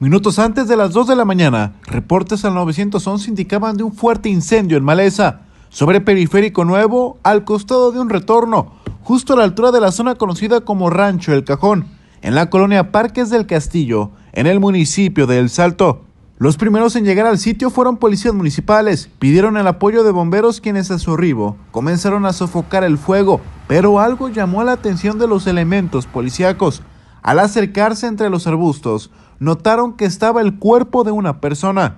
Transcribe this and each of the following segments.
Minutos antes de las 2 de la mañana, reportes al 911 indicaban de un fuerte incendio en Maleza, sobre Periférico Nuevo, al costado de un retorno, justo a la altura de la zona conocida como Rancho El Cajón, en la colonia Parques del Castillo, en el municipio de El Salto. Los primeros en llegar al sitio fueron policías municipales. Pidieron el apoyo de bomberos quienes a su arribo comenzaron a sofocar el fuego, pero algo llamó la atención de los elementos policíacos. Al acercarse entre los arbustos, notaron que estaba el cuerpo de una persona.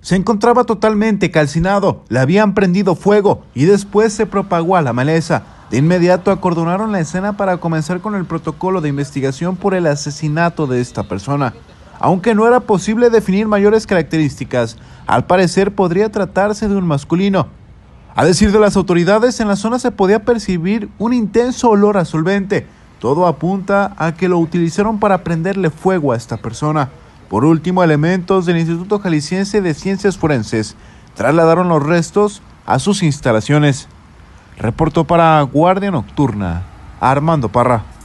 Se encontraba totalmente calcinado, le habían prendido fuego y después se propagó a la maleza. De inmediato acordonaron la escena para comenzar con el protocolo de investigación por el asesinato de esta persona. Aunque no era posible definir mayores características, al parecer podría tratarse de un masculino. A decir de las autoridades, en la zona se podía percibir un intenso olor a solvente, todo apunta a que lo utilizaron para prenderle fuego a esta persona. Por último, elementos del Instituto Jalisciense de Ciencias Forenses trasladaron los restos a sus instalaciones. Reportó para Guardia Nocturna, Armando Parra.